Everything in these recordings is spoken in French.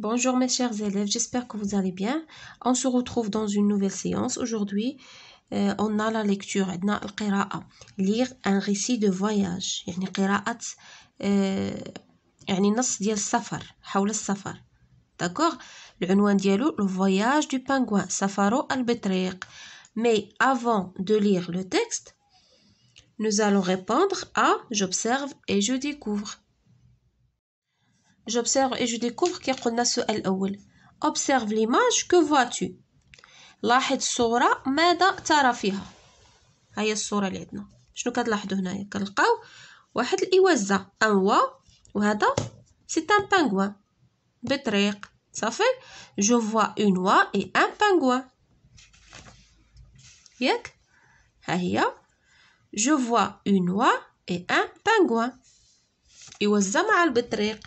Bonjour mes chers élèves, j'espère que vous allez bien. On se retrouve dans une nouvelle séance. Aujourd'hui, euh, on a la lecture, on a Lire un récit de voyage. Euh, D'accord Le le voyage du pingouin saffaro al Mais avant de lire le texte, nous allons répondre à j'observe et je découvre. j'observe et je découvre كي قلنا السؤال الأول observe l'image que vois-tu لاحظ الصورة ماذا ترى فيها ها هي الصورة اللي عندنا شنو كتلاحظوا هنايا كنلقاو واحد الإوازة أنوا وهذا سي ان بانغوان بطريق صافي جو فوا اون وا اي ان بانغوان ياك ها هي جو فوا اون وا اي ان بانغوان إوزة مع البطريق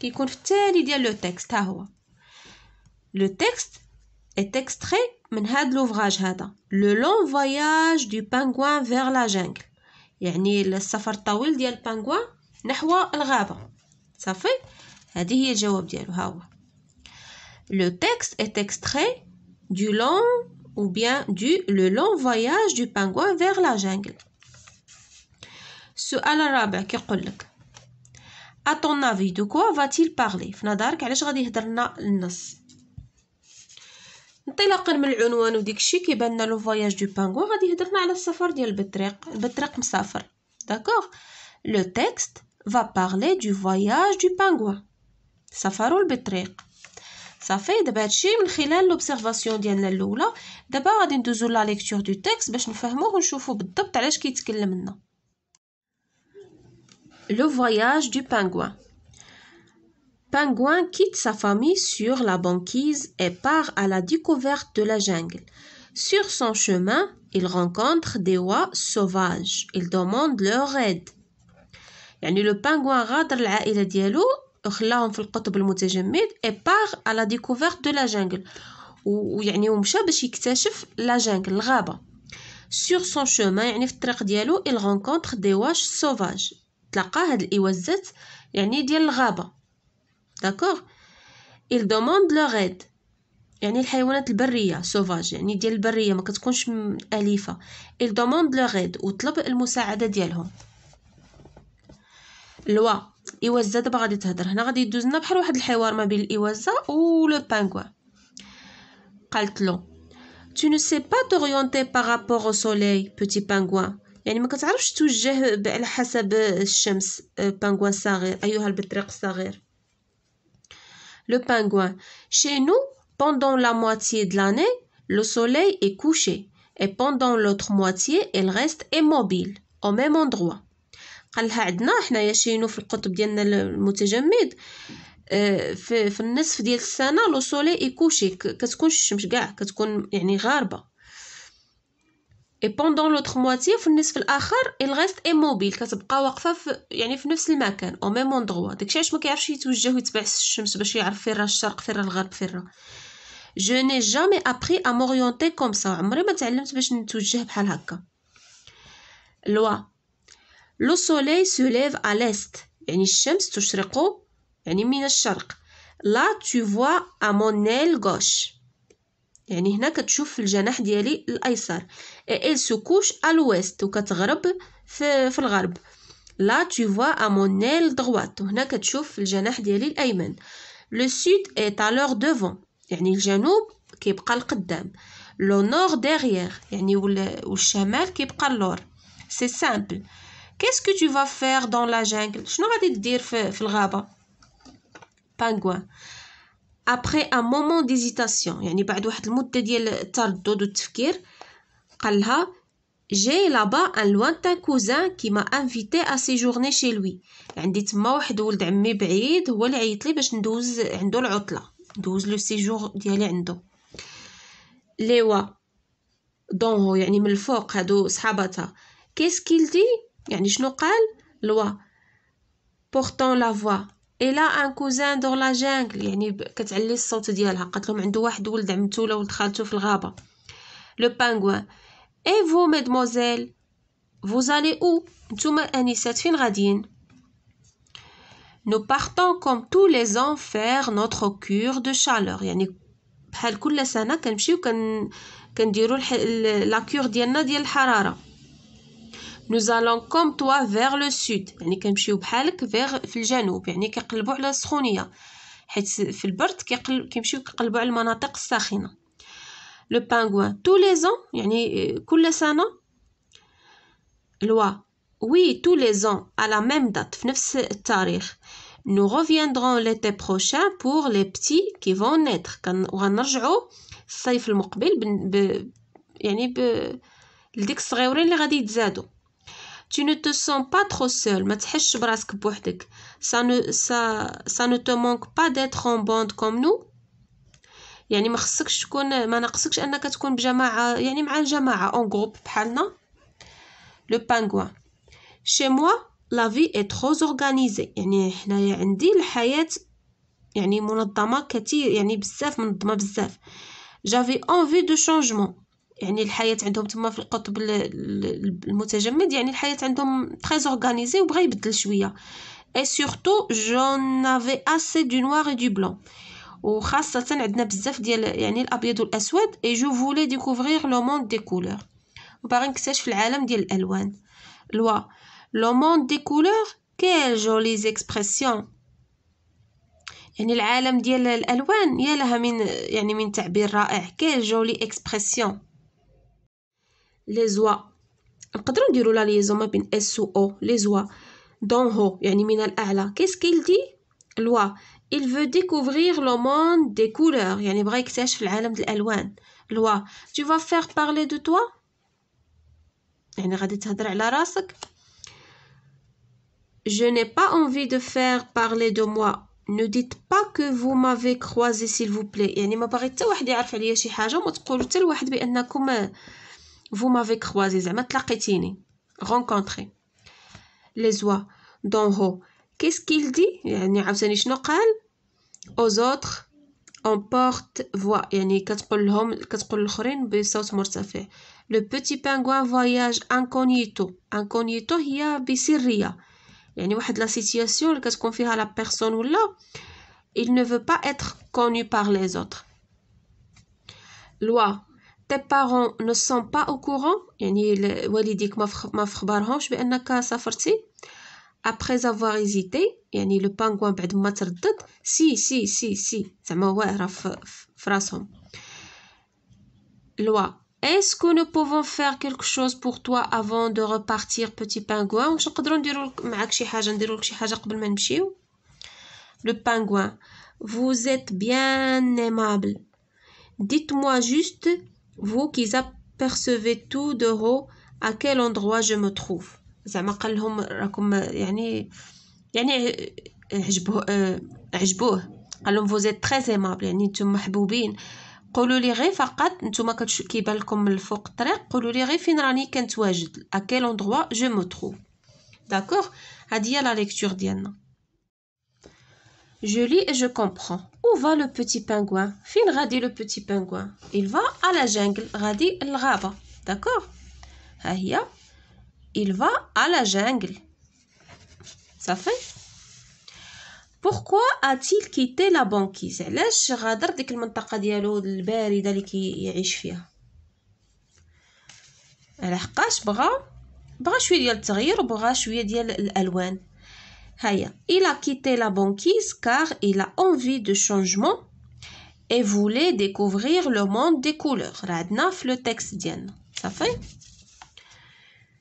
كيكون في التالي ديال لو تيكست ها هو لو تيكست est من هاد لوفراج هذا لو لون فواياج دو بانغوان فيغ لا جانغل يعني السفر الطويل ديال البانغوان نحو الغابه صافي هذه هي الجواب ديالو ها هو لو تيكست est دو لون long ou bien du le long voyage du pingouin vers la jungle السؤال الرابع كيقول لك اتون افي دو كوا فاتيل بارلي في نظرك علاش غادي يهضر لنا النص انطلاقا من العنوان وديك الشيء كيبان لنا لو فواياج دو بانغو غادي يهضرنا على السفر ديال البطريق البطريق مسافر داكوغ لو تيكست فا بارلي دو فواياج دو بانغو سفروا البطريق صافي دابا هادشي من خلال لوبسيرفاسيون ديالنا الاولى دابا غادي ندوزو لا ليكتور دو تيكست باش نفهموه ونشوفو بالضبط علاش كيتكلم لنا Le voyage du pingouin. Pingouin quitte sa famille sur la banquise et part à la découverte de la jungle. Sur son chemin, il rencontre des oies sauvages. Il demande leur aide. le pingouin غادر المتجمد et part à la découverte de la jungle ويعني ومشى باش يكتشف لا sur son chemin il rencontre des oies sauvages تلقى هاد الاوازات يعني ديال الغابه داكوغ إل دوموند لو غيد يعني الحيوانات البريه سوفاج يعني ديال البريه ما كتكونش اليفه إل دوموند leur aide وطلب المساعده ديالهم لوا إوازة دابا غادي تهدر هنا غادي يدوزنا بحال واحد الحوار ما بين الاوازه لو بانغوان قالت له Tu ne sais pas t'orienter par rapport au soleil, petit pingouin. يعني ما كتعرفش توجه على حسب الشمس بانغوان آه، صغير ايها البطريق الصغير لو بانغوان chez nous pendant la moitié de l'année le soleil est couché et pendant l'autre moitié il reste immobile au même endroit قالها عندنا حنايا شينو في القطب ديالنا المتجمد آه، في, في النصف ديال السنه لو سولي كوشي كتكون الشمس كاع كتكون يعني غاربه اي بوندون لوتر مواتي في النصف الاخر الغيست موبيل كتبقى واقفه في يعني في نفس المكان او ميم اوندغوا داكشي علاش ما كيعرفش يتوجه ويتبع الشمس باش يعرف فين راه الشرق فين راه الغرب فين راه je n'ai jamais appris à m'orienter comme ça عمري ما تعلمت باش نتوجه بحال هكا لوا لو سولي سوليف à l'est يعني الشمس تشرق يعني من الشرق لا tu vois à mon aile gauche يعني هنا كتشوف في الجناح ديالي الايسر et سوكوش se couche وكتغرب في, في الغرب لا تي فوا à mon وهنا كتشوف في الجناح ديالي الايمن لو سود اي à leur يعني الجنوب كيبقى القدام لو نور ديغيير يعني والشمال كيبقى اللور سي سامبل كيسك تي تو فير دون لا جانغل شنو غادي دير في, في الغابه بانغوان Après un moment d'hésitation, يعني بعد واحد المده ديال التردد والتفكير قال لها جي لابا ان lui. كوزان كي à انفيتي ا سيجورني شي لوي عندي تما واحد ولد عمي بعيد هو اللي عيط لي باش ندوز عنده العطله ندوز لو سيجور ديالي عنده ليوا دون يعني من هادو صحاباتها كيس دي يعني شنو قال لوا portant la voix الى ان كوزان دور لا جانكل يعني كتعلي الصوت ديالها قالت لهم عنده واحد ولد عمته ولا ولد خالته في الغابه لو بانغوان اي فو ميدموزيل فو زالي او نتوما انيسات فين غاديين نو partons كوم تو لي زون فير نوتر كور دو شالور يعني بحال كل سنه كنمشيو كن كنديروا لا كور ديالنا ديال الحراره nous allons comme toi vers le sud يعني كنمشيو بحالك vers الجنوب يعني كيقلبوا على السخونيه حيت في Le pingouin, tous les ans loi oui tous les ans à la même date في نفس nous reviendrons l'été prochain pour les petits qui vont naître وغنرجعوا الصيف المقبل يعني اللي tu ne te sens pas trop seul. Ça ne, ça, ne te manque pas d'être en bande comme nous. le ما chez moi la vie est trop organisée j'avais envie de changement يعني الحياة عندهم تما في القطب المتجمد يعني الحياة عندهم تخي اورغانيزي وبغا يبدل شوية اي سيغتو جون افي اسي دو نوار و دو بلون وخاصة عندنا بزاف ديال يعني الابيض والاسود اي جو فولي ديكوفغيغ لو موند دي كولور وباغي نكتشف العالم ديال الالوان لوا لو موند دي كولور كيل جولي زيكسبرسيون يعني العالم ديال الالوان يا لها من يعني من تعبير رائع كيل جولي اكسبرسيون les oies نقدروا نديروا لا ليزون ما بين اس و او il veut découvrir le monde des couleurs يعني tu vas faire parler de toi je n'ai pas envie de faire parler de moi ne dites pas que vous m'avez croisé s'il vous plaît يعني ما vous m'avez croisé زعما تلاقيتيني rencontré les oies d'en haut qu'est-ce qu'il dit يعني شنو aux autres on porte voix يعني كتقول لهم كتقول بصوت مرتفع le petit pingouin voyage incognito incognito il y a هي بسريه يعني واحد لا qu'on اللي كتكون فيها لا بيرسون ولا il ne veut pas être connu par les autres loi tes parents ne sont pas au courant après avoir hésité le pingouin, a بعد si si si si Est-ce que nous pouvons faire quelque chose pour toi avant de repartir petit pingouin Le pingouin Vous êtes bien aimable. Dites-moi juste vous qui apercevez tout de à quel endroit je me trouve زعما قال لهم راكم يعني يعني عجبوه عجبوه قال لهم فوزيت تري aimable يعني نتوما محبوبين قولوا لي غير فقط نتوما كيبان لكم من الطريق قولوا لي غير Je lis et je comprends. Où va le petit pingouin Fin radi le petit pingouin. Il va à la jungle. Radi l'raba. D'accord Haïa. Il va à la jungle. Ça fait Pourquoi a-t-il quitté la banquise Lèche radar de quelle montaka dialo d'aliki et d'aller qui y échefia. Elle a cache bras. de il a quitté la banquise car il a envie de changement et voulait découvrir le monde des couleurs. Radnaf le texte d'Yen. Ça fait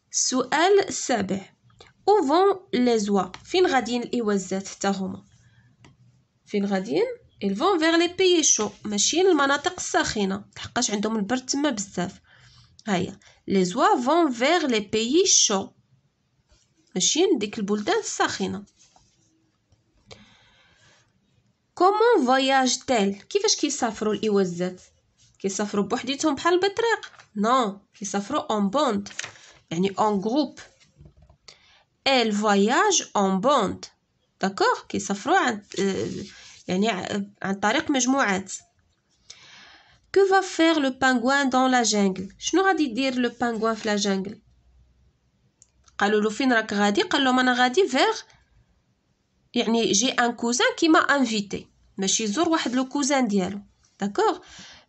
Souel 7. Où vont les oies Fin غاديين wazet? حتى هما Fin ils vont vers les pays chauds ماشي المناطق الساخنة لحقاش عندهم البرد les oies vont vers les pays chauds Comment voyage-t-elle? Qu'est-ce qui s'affrele? Il va où? Qui s'affrele par dites-on par le train? Non, qui s'affrontent en bande? Y'a ni en groupe. Elle voyage en bande, d'accord? Qui s'affrele y'a ni un tarik mais je m'ouais. Que va faire le pingouin dans la jungle? Je n'aurais dit dire le pingouin la jungle. قالوا له فين راك غادي قال لهم انا غادي فيغ يعني جي ان كوزان كيما انفيتي ماشي يزور واحد لو كوزان ديالو داكوغ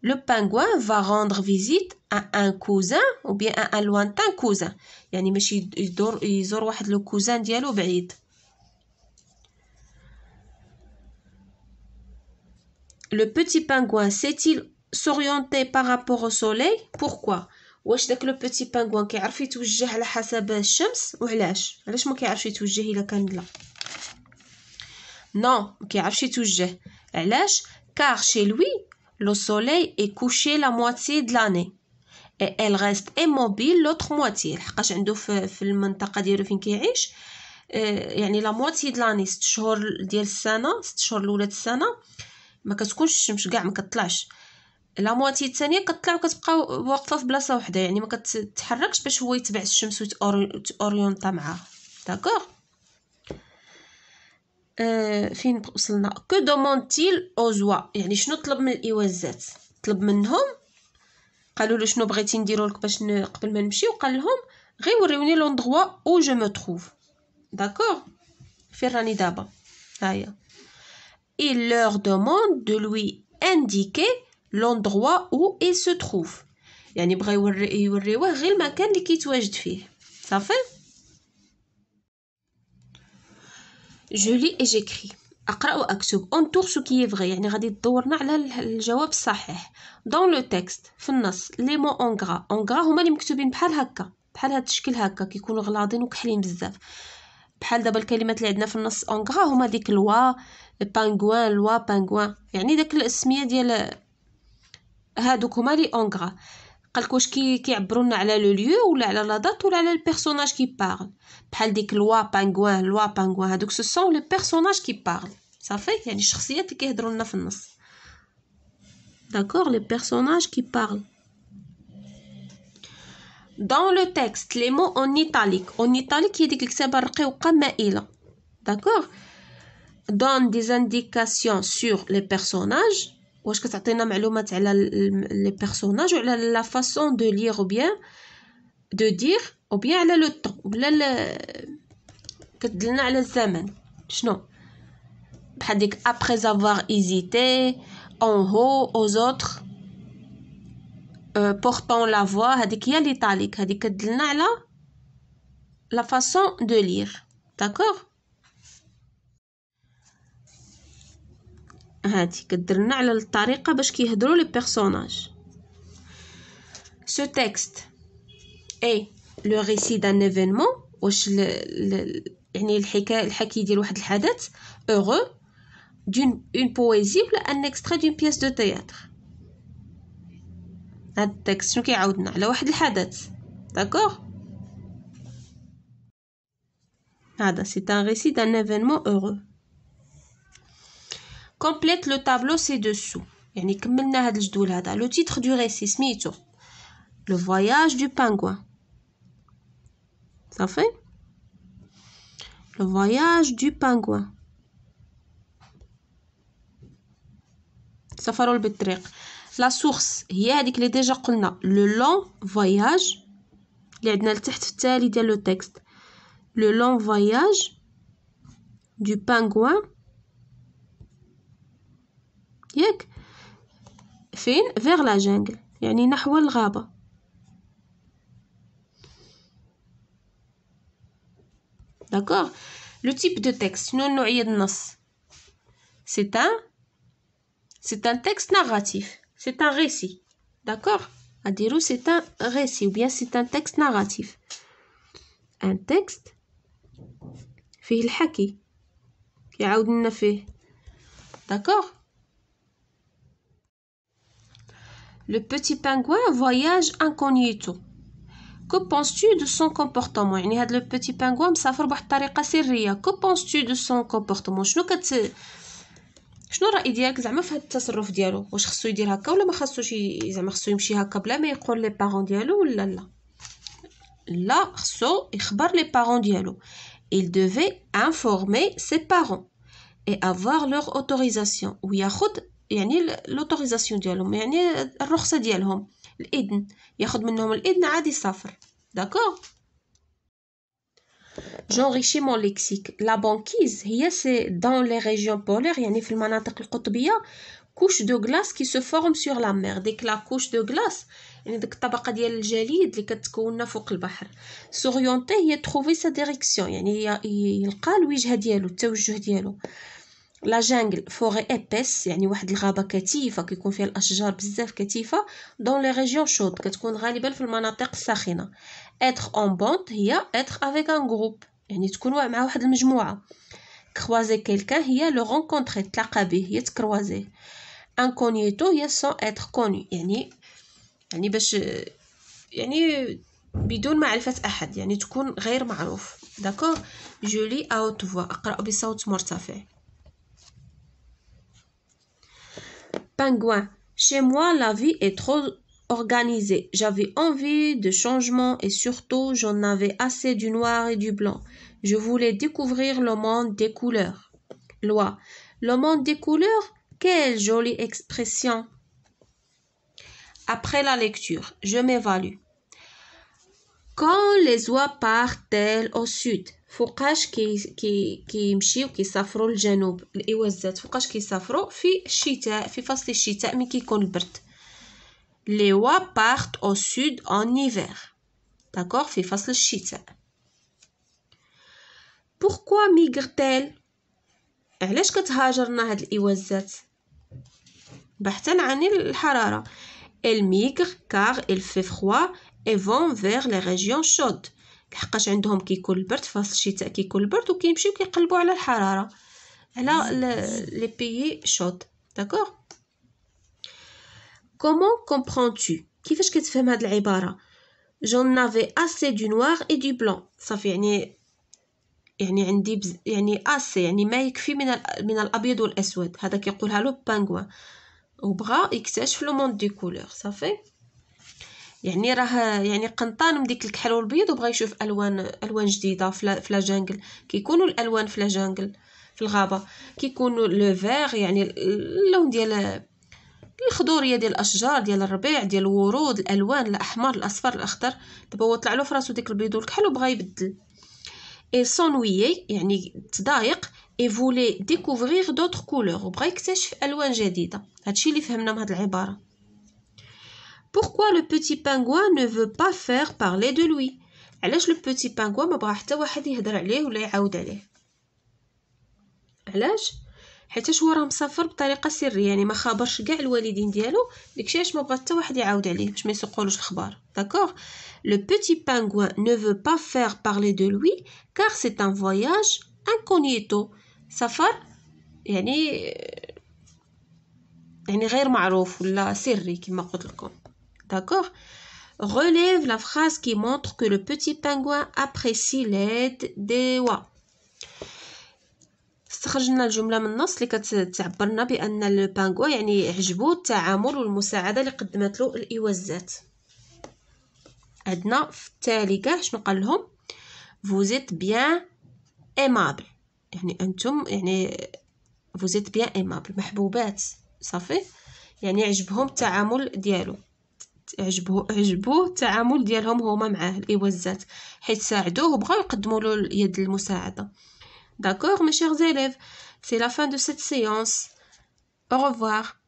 لو pingouin va rendre visite à un cousin ou bien à un lointain cousin يعني ماشي يدور يزور واحد لو كوزان ديالو بعيد Le petit pingouin s'est-il s'orienter par rapport au soleil Pourquoi واش داك لو بوتي بانغوان كيعرف يتوجه على حسب الشمس وعلاش علاش ما كيعرفش يتوجه الا كان لا نو ما كيعرفش يتوجه علاش كار شي لوي لو سولي اي كوشي لا مواتي د لاني ال ريست اموبيل لوتر مواتي لحقاش عنده في في المنطقه ديالو فين كيعيش آه، يعني لا مواتي د لاني 6 شهور ديال السنه 6 شهور الاولى السنه ما كتكونش الشمس كاع ما كتطلعش لا مواتي الثانيه كطلع وكتبقى واقفه في بلاصه وحده يعني ما كتتحركش باش هو يتبع الشمس ويتأوريونتا معاه داكوغ آه، فين وصلنا كو دومونتيل اوزوا يعني شنو طلب من الاوازات طلب منهم قالوا له شنو بغيتي نديرو لك باش ن... قبل ما نمشي وقال لهم غير وريوني لوندغوا او جو مو تروف داكوغ فين راني دابا هاهي il leur demande de lui indiquer لوندغوا او اي سو تروف يعني بغا يوريوه غير المكان اللي كيتواجد فيه صافي جولي اي جيكري اقرا واكتب تور سو كي فغي يعني غادي دورنا على الجواب الصحيح دون لو تيكست في النص لي مو اون غرا هما اللي مكتوبين بحال هكا بحال هاد الشكل هكا كيكونوا غلاضين وكحلين بزاف بحال دابا الكلمات اللي عندنا في النص غرا هما ديك لوا بانغوان لوا بانغوان يعني داك الاسميه ديال Donc, on a dit en gras. Quand on sur le lieu, ou la date, ou le personnage qui parle. Par exemple, dit que c'est le pingouin, pingouin. Donc, ce sont les personnages qui parlent. Ça fait Il y a des qui est D'accord Les personnages qui parlent. Dans le texte, les mots en italique. En italique, il y a des choses qui sont D'accord Donnent des indications sur les personnages. Ou est-ce que ça te donne des informations sur les personnages ou la façon de lire ou bien de dire ou bien sur le temps Ou bien sur le temps Qu'est-ce que ça veut dire Après avoir hésité, en haut, aux autres, euh, portant la voix, c'est ce dire appelle la façon de lire. D'accord هاتي كدرنا على الطريقة باش كيهدرو لي بيرسوناج سو تكست اي لو ريسي دان ايفينمون واش ل... ل... يعني الحكايه الحكي ديال واحد الحدث اورو دون اون بويزي ولا ان اكسترا دون بيس دو تياتر هاد التكست شنو كيعاودنا على واحد الحدث داكوغ هذا سي ان ريسي دان ايفينمون اوغو Complète le tableau ci-dessous. Le titre du récit, Smito. Le voyage du pingouin. Ça fait Le voyage du pingouin. Ça fait le La source, il هذيك a déjà le long voyage Il عندنا لتحت le texte. Le long voyage du pingouin vers la jungle, D'accord? Le type de texte, nous nous C'est un, c'est un texte narratif, c'est un récit. D'accord? Adirou c'est un récit ou bien c'est un texte narratif. Un texte? Feh qui haki, D'accord? Le petit pingouin voyage incognito. Que penses-tu de son comportement يعني هذا le petit pingouin مسافر بواحد الطريقة سرية que penses-tu de son comportement شنو كت شنو الراي ديالك زعما في هذا التصرف ديالو واش خصو يدير هكا ولا ما خصوش زعما خصو يمشي هكا بلا ما يقول لي بارون ديالو ولا لا لا خصو يخبر لي بارون ديالو il devait informer ses parents et avoir leur autorisation ou ياخد يعني لوتوريزاسيون ديالهم يعني الرخصه ديالهم الاذن ياخذ منهم الاذن عادي يسافر داكور جونريشيمون ليكسيك لا بانكيز هي سي دون لي ريجيون بولير يعني في المناطق القطبيه كوش دو غلاس كي سو فورم سور لا مير ديك لا كوش دو غلاس يعني ديك الطبقه ديال الجليد اللي كتكون فوق البحر سوريونتي هي تروفي سا ديريكسيون يعني يلقى الوجهه ديالو التوجه ديالو لا جانغل فوغي ايبيس يعني واحد الغابه كثيفه كيكون فيها الاشجار بزاف كثيفه دون لي ريجيون شود كتكون غالبا في المناطق الساخنه اتر اون بوند هي اتر افيك ان جروب يعني تكون مع واحد المجموعه كروازي كيلكان هي لو رونكونتري تلاقى به هي تكروازيه انكونيتو هي سون اتر كوني يعني يعني باش يعني بدون معرفة أحد يعني تكون غير معروف داكور جولي أو تفوا أقرأ بصوت مرتفع Pingouin. Chez moi, la vie est trop organisée. J'avais envie de changement et surtout, j'en avais assez du noir et du blanc. Je voulais découvrir le monde des couleurs. Loi. Le monde des couleurs Quelle jolie expression Après la lecture, je m'évalue. Quand les oies partent-elles au sud فوقاش كي كي كيمشيو كيسافروا للجنوب الاوازات فوقاش كيسافروا في الشتاء في فصل الشتاء ملي كيكون البرد لي وا بارت او سود ان ايفير داكور في فصل الشتاء بوركوا ميغرتيل علاش كتهاجرنا هاد الاوازات بحثا عن الحراره الميغ كار il fait froid et vont vers les régions chaudes لحقاش عندهم كيكون البرد فصل الشتاء كيكون البرد وكيمشيو كيقلبوا على الحراره على لي بي شوط داكوغ كومون تو كيفاش كتفهم هاد العباره جون نافي اسي دو نوار اي دو بلون صافي يعني يعني عندي بز يعني اسي يعني ما يكفي من ال... من الابيض والاسود هذا كيقولها لو بانغوا وبغى يكتشف لو موند دي كولور صافي يعني راه يعني قنطان من ديك الكحل والبيض وبغى يشوف الوان الوان جديده في لا جانجل كيكونوا الالوان في لا جانجل في الغابه كيكونوا لو فيغ يعني اللون ديال الخضوريه ديال الاشجار ديال الربيع ديال الورود الالوان الاحمر الاصفر الاخضر دابا هو طلع له في راسو ديك البيض والكحل وبغى يبدل اي سونويي يعني تضايق اي فولي ديكوفرير دوطخ كولور وبغى يكتشف الوان جديده هادشي اللي فهمنا من هاد العباره Pourquoi le petit pingouin ne veut pas faire parler de lui علاش لو بوتي بانغوا ما بغا حتى واحد يهضر عليه ولا يعاود عليه علاش حيت هو راه مسافر بطريقه سريه يعني ما خبرش كاع الوالدين ديالو داكشي علاش ما بغا حتى واحد يعاود عليه باش ما يسوقولوش الخبر داكوغ لو بوتي بانغوا نو فو با فير بارلي دو لوي كار سي ان فواياج انكونيتو سفر يعني يعني غير معروف ولا سري كما قلت لكم D'accord Relève la phrase qui montre que le petit pingouin apprécie l'aide des wa. استخرجنا الجمله من النص اللي كتعبرنا بان البانغو يعني عجبو التعامل والمساعده اللي قدمت له الاوازات عندنا في التالي كاع شنو قال لهم فوزيت بيان ايمابل يعني انتم يعني فوزيت بيان ايمابل محبوبات صافي يعني عجبهم التعامل ديالو عجبو عجبوه التعامل ديالهم هما معاه الايوازات حيت ساعدوه وبغاو يقدموا له يد المساعده داكوغ مي شيغ زيليف سي لا فان دو سيت سيونس او ريفوار